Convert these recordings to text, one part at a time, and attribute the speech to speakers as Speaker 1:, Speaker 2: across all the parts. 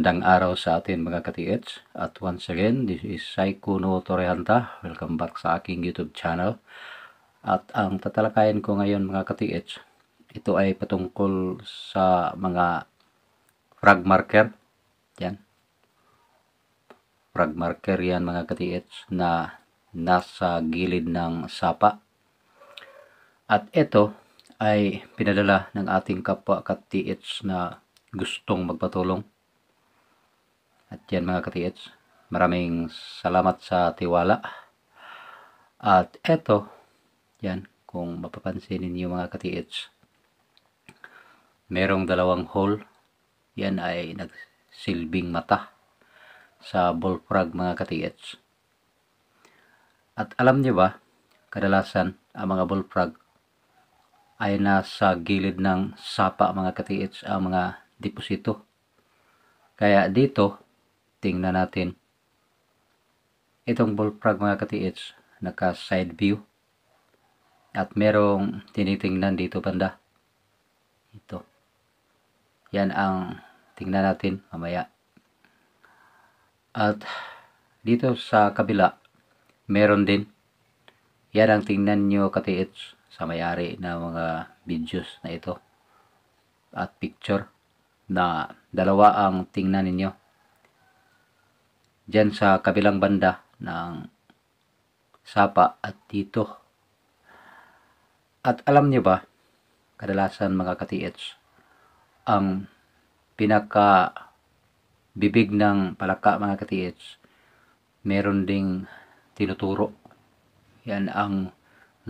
Speaker 1: Magandang araw sa atin mga katiets at once again this is Saiko No Welcome back sa aking YouTube channel. At ang tatalakayan ko ngayon mga katiets, ito ay patungkol sa mga frag marker. Yan. Frag marker yan mga katiets na nasa gilid ng sapa. At ito ay pinadala ng ating kapwa katiets na gustong magpatulong at yan mga katiets, maraming salamat sa tiwala. At eto, yan, kung mapapansin ninyo mga katiets, merong dalawang hole. Yan ay nagsilbing mata sa bullfrog mga katiets. At alam niyo ba, kadalasan ang mga bullfrog ay nasa gilid ng sapa mga katiits ang mga deposito. Kaya dito, tingnan natin itong bullfrog mga katiits naka side view at merong tinitingnan dito banda ito yan ang tingnan natin mamaya at dito sa kabila meron din yan ang tingnan nyo katiits sa mayari na mga videos na ito at picture na dalawa ang tingnan ninyo dyan sa kabilang banda ng sapa at dito. At alam niyo ba, kadalasan mga katiets, ang pinaka bibig ng palaka mga katiets, meron ding tinuturo. Yan ang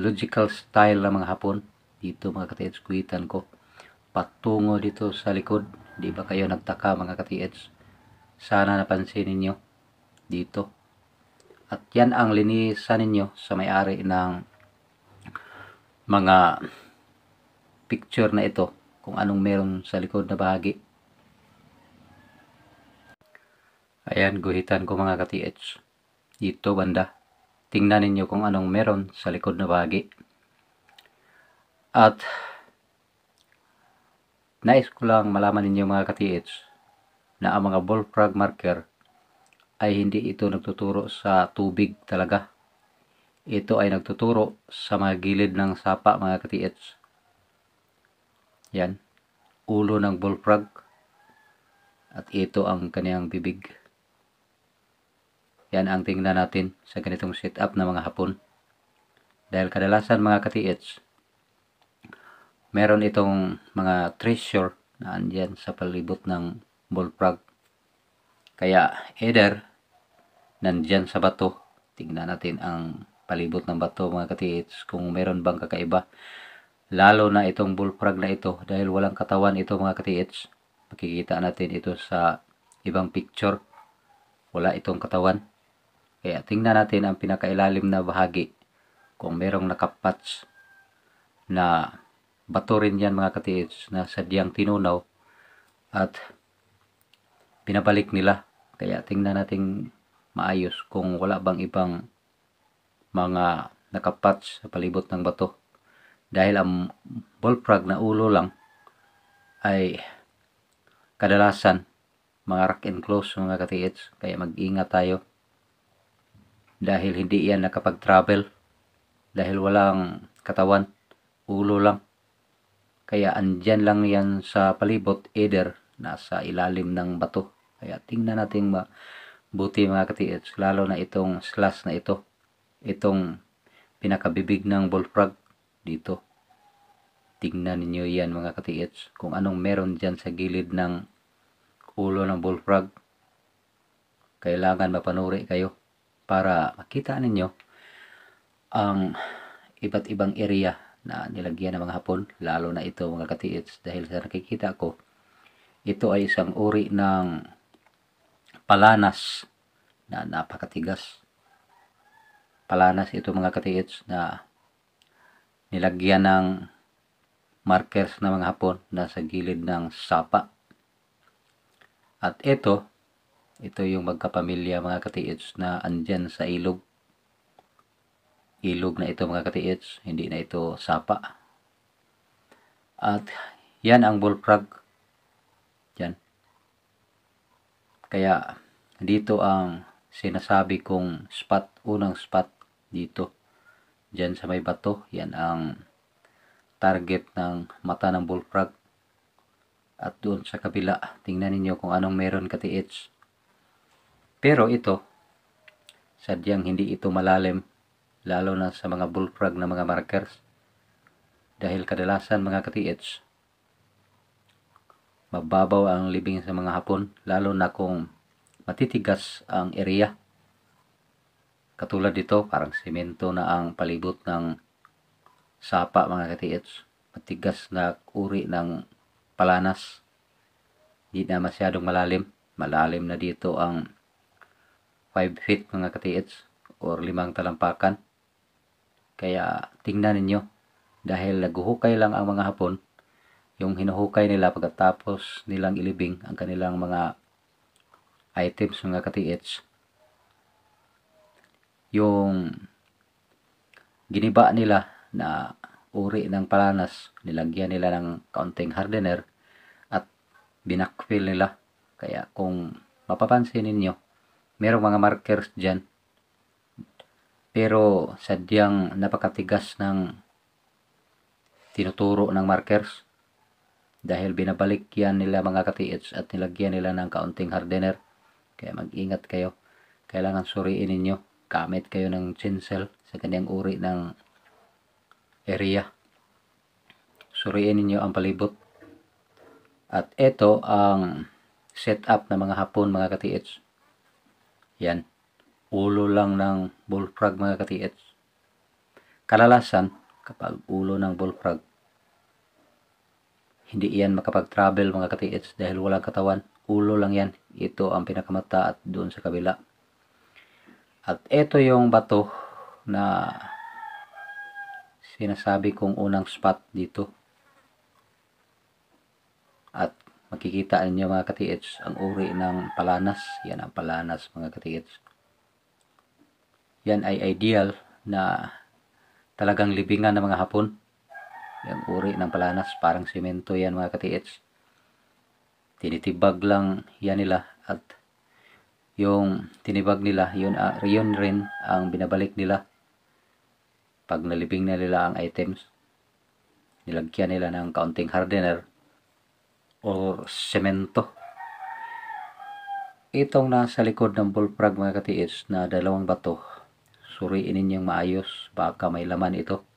Speaker 1: logical style ng mga hapon. Dito mga katiets, kuitan ko. Patungo dito sa likod. Di ba kayo nagtaka mga katiets? Sana napansin ninyo dito. At yan ang linisan ninyo sa may-ari ng mga picture na ito kung anong meron sa likod na bahagi. Ayan, guhitan ko mga ka-TH. Dito banda. Tingnan ninyo kung anong meron sa likod na bahagi. At nais ko lang malaman ninyo mga ka-TH na ang mga ball marker ay hindi ito nagtuturo sa tubig talaga. Ito ay nagtuturo sa mga gilid ng sapa mga katiets. Yan. Ulo ng bullfrog. At ito ang kaniyang bibig. Yan ang tingnan natin sa ganitong setup ng mga hapon. Dahil kadalasan mga katiets, meron itong mga treasure na andyan sa palibot ng bullfrog. Kaya either nandyan sa bato. Tingnan natin ang palibot ng bato mga katiits kung meron bang kakaiba. Lalo na itong bullfrog na ito dahil walang katawan ito mga katiits. Makikita natin ito sa ibang picture. Wala itong katawan. Kaya tingnan natin ang pinakailalim na bahagi kung merong nakapats na bato rin yan mga katiits na sadyang tinunaw at pinabalik nila. Kaya tingnan natin maayos kung wala bang ibang mga nakapatch sa palibot ng bato dahil ang bullfrog na ulo lang ay kadalasan mga rock and close mga katiits kaya mag-ingat tayo dahil hindi yan nakapag-travel dahil walang katawan ulo lang kaya andyan lang yan sa palibot either nasa ilalim ng bato kaya tingnan natin ba Buti mga ka-TH, lalo na itong slash na ito, itong pinakabibig ng bullfrog dito. Tingnan ninyo yan mga ka-TH, kung anong meron dyan sa gilid ng ulo ng bullfrog. Kailangan mapanuri kayo para makita ninyo ang iba't ibang area na nilagyan ng mga hapon, lalo na ito mga ka-TH dahil sa nakikita ko, ito ay isang uri ng palanas na napakatigas. Palanas ito mga katiits na nilagyan ng markers na mga hapon na sa gilid ng sapa. At ito, ito yung magkapamilya mga katiits na andyan sa ilog. Ilog na ito mga katiits, hindi na ito sapa. At yan ang bullfrog Kaya dito ang sinasabi kong spot, unang spot dito. Diyan sa may bato, yan ang target ng mata ng bullfrog. At doon sa kabila, tingnan ninyo kung anong meron katiits. Pero ito, sadyang hindi ito malalim, lalo na sa mga bullfrog na mga markers. Dahil kadalasan mga katiits, mababaw ang libing sa mga hapon lalo na kung matitigas ang area. Katulad dito, parang semento na ang palibot ng sapa mga katiets. Matigas na uri ng palanas. Hindi na masyadong malalim. Malalim na dito ang 5 feet mga katiets or limang talampakan. Kaya tingnan ninyo dahil naguhukay lang ang mga hapon yung hinuhukay nila pagkatapos nilang ilibing ang kanilang mga items mga ka yung giniba nila na uri ng palanas nilagyan nila ng kaunting hardener at binakfil nila kaya kung mapapansin ninyo merong mga markers dyan pero sadyang napakatigas ng tinuturo ng markers dahil binabalik yan nila mga ka-TH at nilagyan nila ng kaunting hardener kaya mag-ingat kayo kailangan suriin ninyo gamit kayo ng chinsel sa kanyang uri ng area suriin ninyo ang palibot at ito ang setup ng mga hapon mga ka-TH yan ulo lang ng bullfrog mga ka-TH kalalasan kapag ulo ng bullfrog hindi yan makapag-travel mga katiits dahil wala katawan. Ulo lang yan. Ito ang pinakamata at doon sa kabila. At ito yung bato na sinasabi kong unang spot dito. At makikita niyo mga katiits ang uri ng palanas. Yan ang palanas mga katiits. Yan ay ideal na talagang libingan ng mga hapon yung uri ng palanas, parang simento yan mga katiits. Tinitibag lang yan nila at yung tinibag nila, yun, uh, yun rin ang binabalik nila pag nalibing na nila ang items. Nilagyan nila ng counting hardener or semento. Itong nasa likod ng bullfrog mga katiis na dalawang bato, suriin ninyong maayos baka may laman ito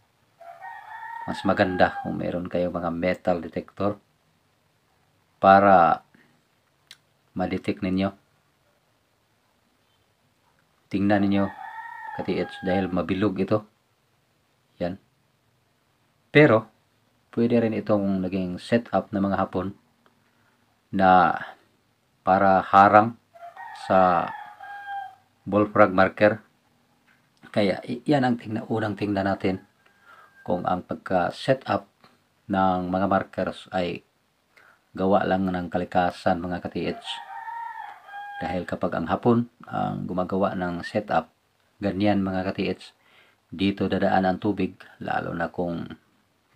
Speaker 1: mas maganda kung meron kayo mga metal detector para ma-detect ninyo tingnan ninyo katiits dahil mabilog ito yan pero pwede rin itong naging setup ng mga hapon na para harang sa ball marker kaya yan ang tingna, unang tingnan natin kung ang pagka-setup ng mga markers ay gawa lang ng kalikasan mga ka-TH. Dahil kapag ang hapon ang gumagawa ng setup, ganyan mga ka-TH, dito dadaan ang tubig, lalo na kung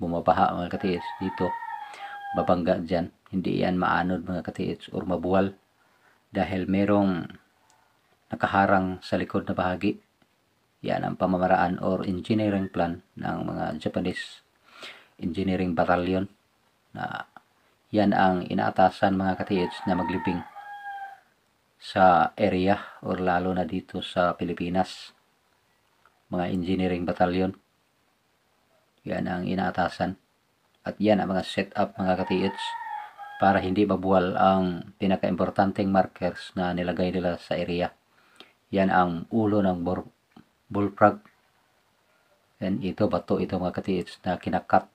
Speaker 1: bumabaha mga ka-TH, dito babangga dyan, hindi yan maanod mga ka-TH or mabuwal dahil merong nakaharang sa likod na bahagi yan ang pamamaraan or engineering plan ng mga Japanese engineering battalion na yan ang inaatasan mga katiets na maglibing sa area or lalo na dito sa Pilipinas mga engineering battalion yan ang inaatasan at yan ang mga set up mga katiets para hindi mabuwal ang pinaka-importanteng markers na nilagay nila sa area yan ang ulo ng bullfrog. And ito, bato ito mga katiips na kinakat.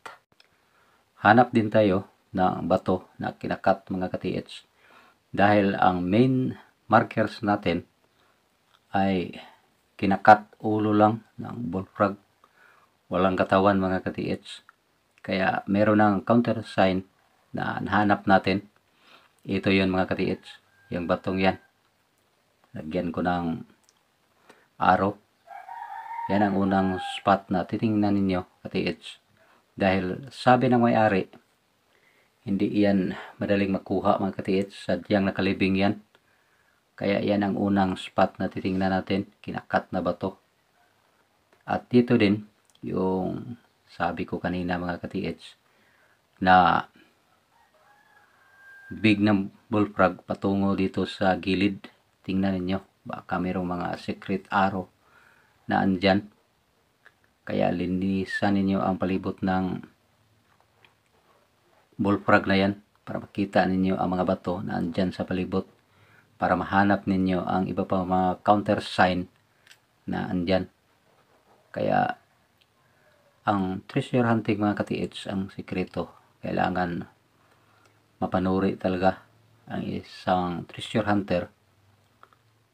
Speaker 1: Hanap din tayo ng bato na kinakat mga katiips. Dahil ang main markers natin ay kinakat ulo lang ng bullfrog. Walang katawan mga katiips. Kaya meron ng counter sign na hanap natin. Ito yon mga katiips. Yung batong yan. Lagyan ko ng araw yan ang unang spot na titingnan ninyo, katiits. Dahil sabi ng may-ari, hindi yan madaling makuha mga katiits. Sadyang nakalibing yan. Kaya yan ang unang spot na titingnan natin. Kinakat na ba to? At dito din, yung sabi ko kanina mga katiits, na big ng bullfrog patungo dito sa gilid. Tingnan ninyo, baka mayroong mga secret arrow na andyan. Kaya linisan ninyo ang palibot ng bullfrog na yan para makita ninyo ang mga bato na andyan sa palibot para mahanap ninyo ang iba pa mga counter sign na andyan. Kaya ang treasure hunting mga katiits ang sikreto. Kailangan mapanuri talaga ang isang treasure hunter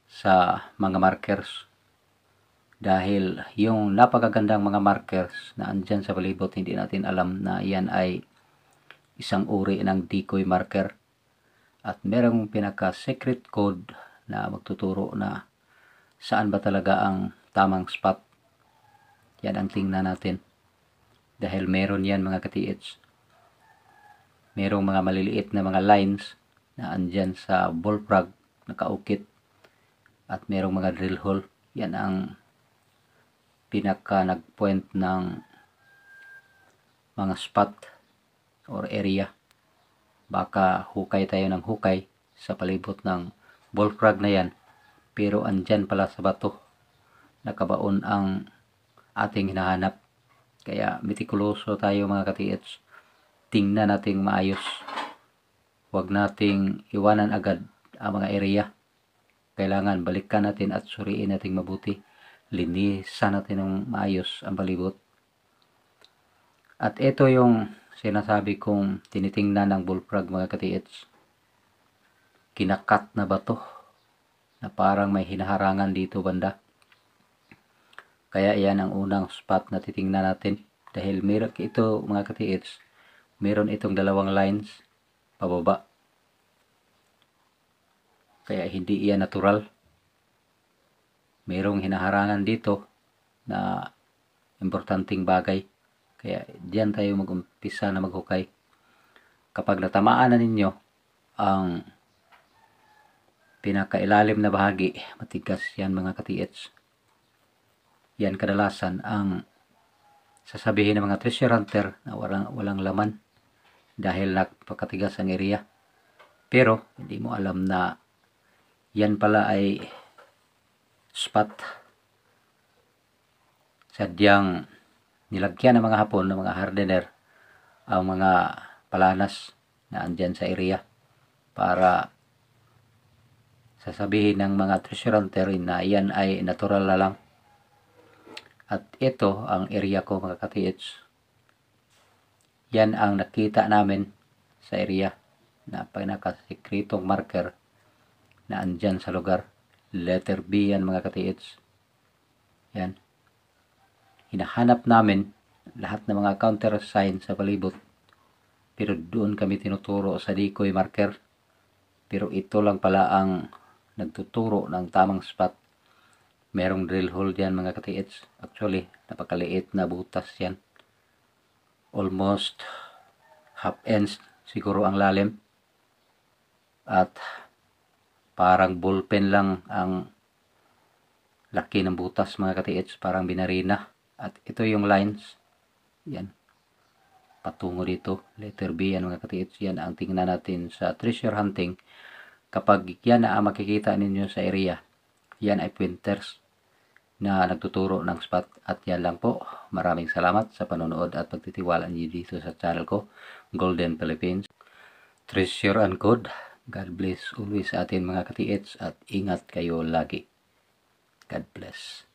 Speaker 1: sa mga markers dahil yung napakagandang mga markers na andyan sa palibot, hindi natin alam na yan ay isang uri ng decoy marker at merong pinaka-secret code na magtuturo na saan ba talaga ang tamang spot. Yan ang tingnan natin. Dahil meron yan mga katiits. Merong mga maliliit na mga lines na andyan sa bullfrog na kaukit at merong mga drill hole. Yan ang pinaka nag point ng mga spot or area baka hukay tayo ng hukay sa palibot ng bullfrog na yan pero andyan pala sa bato nakabaon ang ating hinahanap kaya metikuloso tayo mga katiets tingnan nating maayos huwag nating iwanan agad ang mga area kailangan balikan natin at suriin nating mabuti linisan natin ng maayos ang palibot. At ito yung sinasabi kong tinitingnan ng bullfrog mga katiets. Kinakat na bato na parang may hinaharangan dito banda. Kaya yan ang unang spot na titingnan natin dahil meron ito mga katiets, meron itong dalawang lines pababa. Kaya hindi iyan natural mayroong hinaharangan dito na importanteng bagay. Kaya diyan tayo mag-umpisa na maghukay. Kapag natamaan na ninyo ang pinakailalim na bahagi, matigas yan mga katiets. Yan kadalasan ang sasabihin ng mga treasure hunter na walang, walang laman dahil napakatigas ang area. Pero hindi mo alam na yan pala ay spot. Sadyang nilagyan ng mga hapon, ng mga hardener, ang mga palanas na andyan sa area para sasabihin ng mga treasure hunter na yan ay natural na lang. At ito ang area ko mga ka Yan ang nakita namin sa area na pinakasikritong marker na andyan sa lugar. Letter B yan mga katiits. Yan. Hinahanap namin lahat ng mga counter sign sa palibot. Pero doon kami tinuturo sa decoy marker. Pero ito lang pala ang nagtuturo ng tamang spot. Merong drill hole yan mga katiits. Actually, napakaliit na butas yan. Almost half inch siguro ang lalim. At parang ballpen lang ang laki ng butas mga katiets parang binarina at ito yung lines yan patungo dito letter B yan mga katiets yan ang tingnan natin sa treasure hunting kapag yan na makikita ninyo sa area yan ay pointers na nagtuturo ng spot at yan lang po maraming salamat sa panonood at pagtitiwala niyo dito sa channel ko Golden Philippines Treasure and Code God bless always sa ating mga katiets at ingat kayo lagi. God bless.